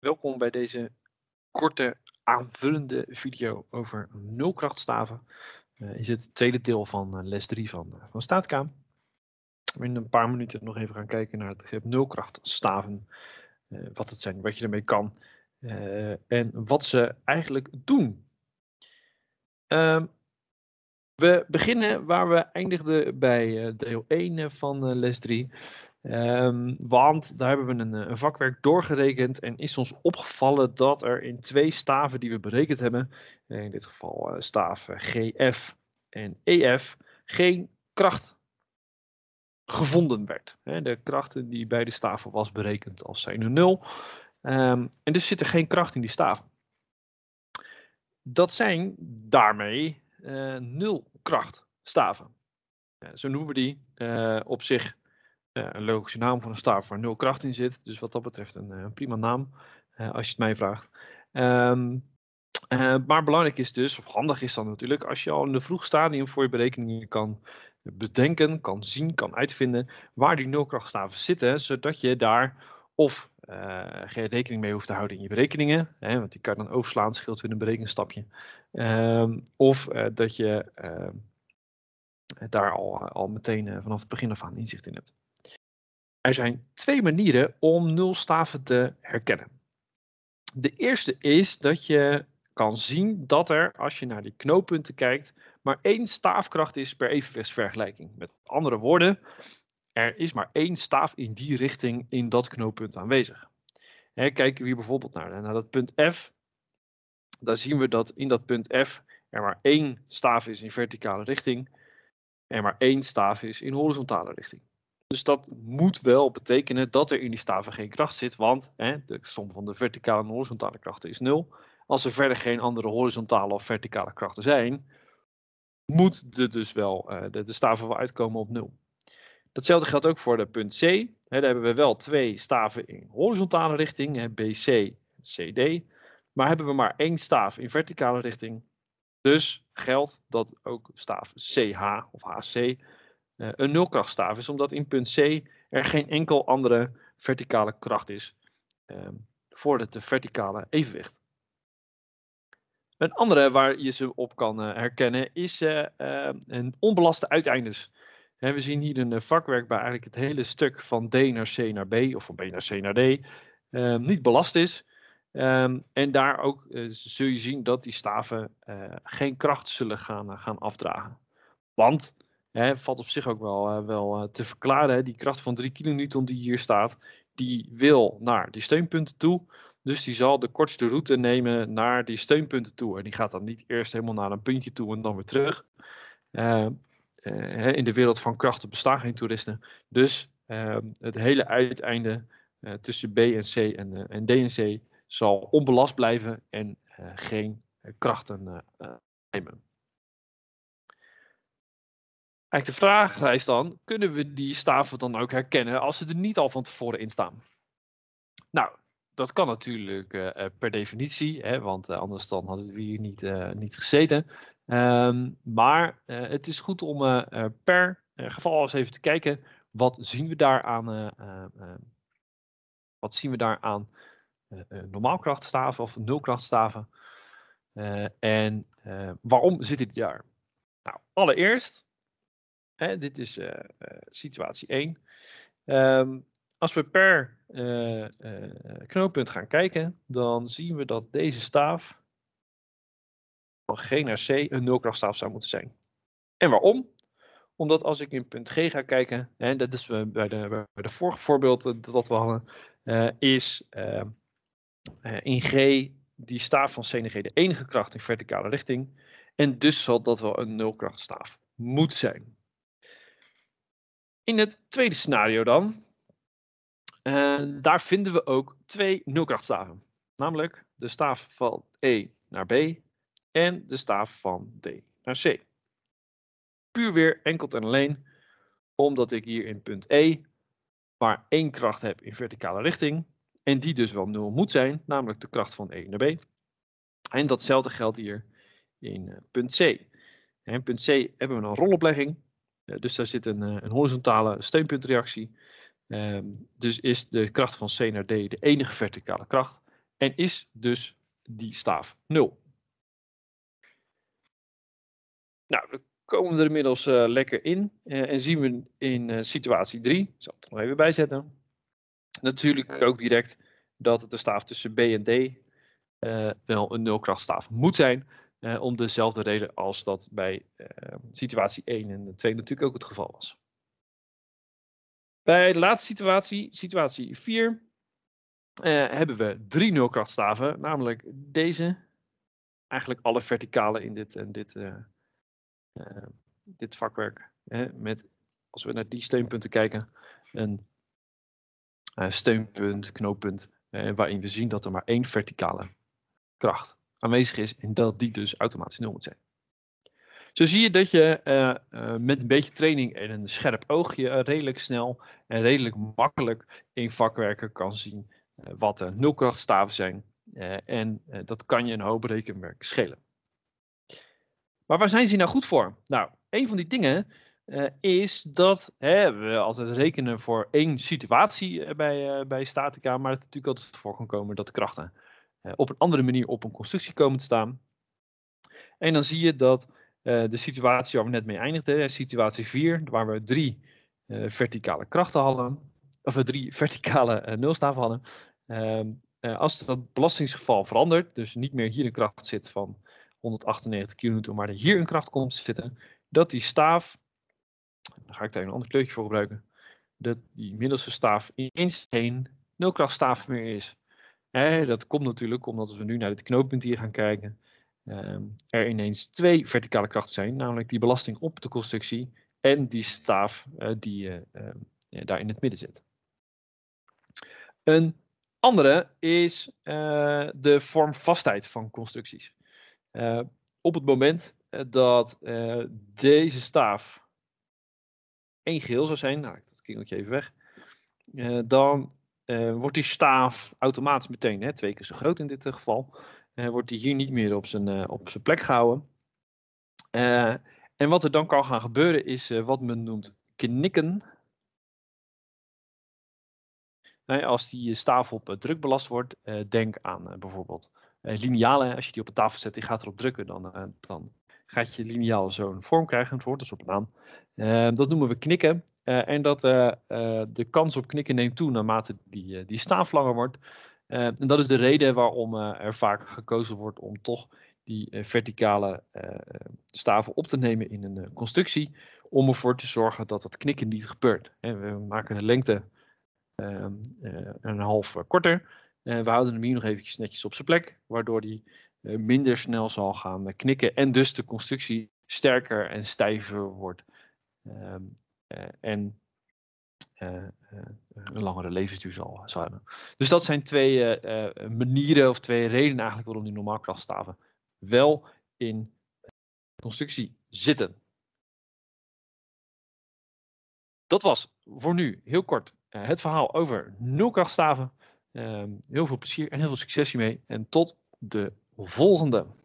Welkom bij deze korte aanvullende video over nulkrachtstaven. Uh, is het tweede deel van eh, les 3 van, uh, van Staatkaam. In een paar minuten nog even gaan kijken naar het begrip nulkrachtstaven. wat het zijn, wat je ermee kan en wat ze eigenlijk doen. Ehm, we beginnen waar we eindigden bij deel 1 van les 3. Ehm, want daar hebben we eh, een, vakwerk doorgerekend en is ons opgevallen dat er in twee staven die we berekend hebben, eh, in dit geval eh, staven GF en EF, geen kracht gevonden werd. de krachten die bij de staven was berekend als zijn nul. Um, en dus zit er geen kracht in die staven. Dat zijn daarmee uh, nulkrachtstaven. zo noemen we die op zich eh, een logische naam voor een staaf waar nul kracht in zit. Dus wat dat betreft een, eh, een prima naam, eh, als je het mij vraagt. Ehm, maar belangrijk is dus, of handig is dan natuurlijk, als je al in de vroeg stadium voor je berekeningen kan bedenken, kan zien, kan uitvinden waar die nulkrachtstaven zitten, zodat je daar of geen rekening mee hoeft te houden in je berekeningen, hè, want die kan dan overslaan, scheelt weer een berekeningsstapje, ehm, of dat je ehm, daar al, al meteen vanaf het begin af aan inzicht in hebt. Er zijn twee manieren om nulstaven te herkennen. De eerste is dat je kan zien dat er, als je naar die knooppunten kijkt, maar één staafkracht is per evenwichtsvergelijking. Met andere woorden, er is maar één staaf in die richting in dat knooppunt aanwezig. kijken we hier bijvoorbeeld naar, naar dat punt F, dan zien we dat in dat punt F er maar één staaf is in verticale richting en maar één staaf is in horizontale richting. Dus dat moet wel betekenen dat er in die staven geen kracht zit, want hè, de som van de verticale en horizontale krachten is nul. Als er verder geen andere horizontale of verticale krachten zijn, moet de, dus wel, eh, de, de staven wel uitkomen op nul. Datzelfde geldt ook voor de punt C. Hè, daar hebben we wel twee staven in horizontale richting, hè, BC, CD. Maar hebben we maar één staaf in verticale richting. Dus geldt dat ook staaf CH of HC eh, een nulkrachtstaaf is, omdat in punt C er geen enkel andere verticale kracht is um, voor het verticale evenwicht. Een andere waar je ze op kan eh, herkennen is eh, een onbelaste uiteindes. we zien hier een vakwerk waar eigenlijk het hele stuk van D naar C naar B of van B naar C naar D ehm, niet belast is. Ehm, en daar ook zul je zien dat die staven geen kracht zullen gaan, gaan afdragen. Want Hè, valt op zich ook wel, eh, wel eh, te verklaren. Hè. Die kracht van 3 kN die hier staat, die wil naar die steunpunten toe. Dus die zal de kortste route nemen naar die steunpunten toe. En die gaat dan niet eerst helemaal naar een puntje toe en dan weer terug. Ehm, eh, in de wereld van krachten bestaan geen toeristen. Dus ehm, het hele uiteinde tussen B en C en, en D en C zal onbelast blijven en geen krachten nemen. Eigenlijk de vraag rijst dan, kunnen we die staven dan ook herkennen als ze er niet al van tevoren in staan? Nou, dat kan natuurlijk eh, eh, per definitie, hè, want eh, anders dan hadden we hier niet, niet gezeten. Ehm, maar het is goed om per geval eens even te kijken, wat zien we daar aan, wat zien we daar aan normaal krachtstaven of nulkrachtstaven? en waarom zitten die daar? Nou, allereerst Hè, dit is eh, eh, situatie 1. Ehm, als we per uh, knooppunt gaan kijken, dan zien we dat deze staaf van G naar C een nulkrachtstaaf zou moeten zijn. En waarom? Omdat als ik in punt G ga kijken, en dat is bij de, bij vorige voorbeeld dat we hadden, is ehm, in G die staaf van C naar G de enige kracht in verticale richting. En dus zal dat wel een nulkrachtstaaf moeten zijn. In het tweede scenario dan, eh, daar vinden we ook twee nulkrachtstaven. Namelijk de staaf van E naar B en de staaf van D naar C. Puur weer enkel en alleen omdat ik hier in punt E maar één kracht heb in verticale richting en die dus wel nul moet zijn, namelijk de kracht van E naar B. En datzelfde geldt hier in eh, punt C. In punt C hebben we een roloplegging eh, dus daar zit een, eh, een horizontale steunpuntreactie. Ehm, dus is de kracht van C naar D de enige verticale kracht en is dus die staaf 0. Nou, we komen er inmiddels eh, lekker in en zien we in situatie 3, ik zal het er nog even bij zetten, natuurlijk ook direct dat de staaf tussen B en D wel een nulkrachtstaaf moet zijn, om dezelfde reden als dat bij situatie 1 en 2 natuurlijk ook het geval was. Bij de laatste situatie, situatie 4, eh, hebben we drie nulkrachtstaven, namelijk deze. Eigenlijk alle verticale in dit, en dit, eh, eh, dit vakwerk. Hè, met, als we naar die steunpunten kijken, een eh, steunpunt, knooppunt, waarin we zien dat er maar één verticale kracht aanwezig is en dat die dus automatisch nul moet zijn. Zo zie je dat je eh, eh, met een beetje training en een scherp oogje eh, redelijk snel en redelijk makkelijk in vakwerken kan zien wat de nulkrachtstaven zijn. en dat kan je een hoop rekenwerk schelen. Maar waar zijn ze nou goed voor? Nou, een van die dingen is dat hè, we altijd rekenen voor één situatie bij, bij statica, maar het is natuurlijk altijd voor kan komen dat krachten op een andere manier op een constructie komen te staan. En dan zie je dat eh, de situatie waar we net mee eindigden, situatie 4, waar we drie eh, verticale krachten hadden, of eh, drie verticale nulstaven hadden. Ehm, als dat belastingsgeval verandert, dus niet meer hier een kracht zit van 198 kN, maar er hier een kracht komt zitten, dat die staaf, daar ga ik daar een ander kleurtje voor gebruiken, dat die middelste staaf ineens geen nulkrachtstaaf meer is. dat komt natuurlijk omdat we nu naar dit knooppunt hier gaan kijken. Ehm, er ineens twee verticale krachten zijn, namelijk die belasting op de constructie en die staaf eh, die eh, ehm, daar in het midden zit. Een andere is eh, de vormvastheid van constructies. op het moment dat deze staaf één geheel zou zijn, nou, dat kingeltje even weg, dan wordt die staaf automatisch meteen twee keer zo groot in dit geval. Eh, wordt die hier niet meer op zijn, eh, op zijn plek gehouden. Eh, en wat er dan kan gaan gebeuren is wat men noemt knikken. Nou als die staaf op druk belast wordt, denk aan bijvoorbeeld linealen. Als je die op een tafel zet en gaat erop drukken, dan, dan gaat je lineaal zo'n vorm krijgen. Het wordt op een naam. dat noemen we knikken. en dat de kans op knikken neemt toe naarmate die, die staaf langer wordt. Eh, en dat is de reden waarom eh, er vaak gekozen wordt om toch die eh, verticale staven op te nemen in een constructie. Om ervoor te zorgen dat dat knikken niet gebeurt. En we maken de lengte ehm, een half korter. we houden hem hier nog eventjes netjes op zijn plek. Waardoor die minder snel zal gaan knikken. En dus de constructie sterker en stijver wordt. Ehm, en eh, eh, een langere levensduur zal, zal, hebben. Dus dat zijn twee eh, manieren of twee redenen eigenlijk waarom die normaalkrachtstaven wel in constructie zitten. Dat was voor nu heel kort het verhaal over nulkrachtstaven. Ehm, heel veel plezier en heel veel succes hiermee. En tot de volgende.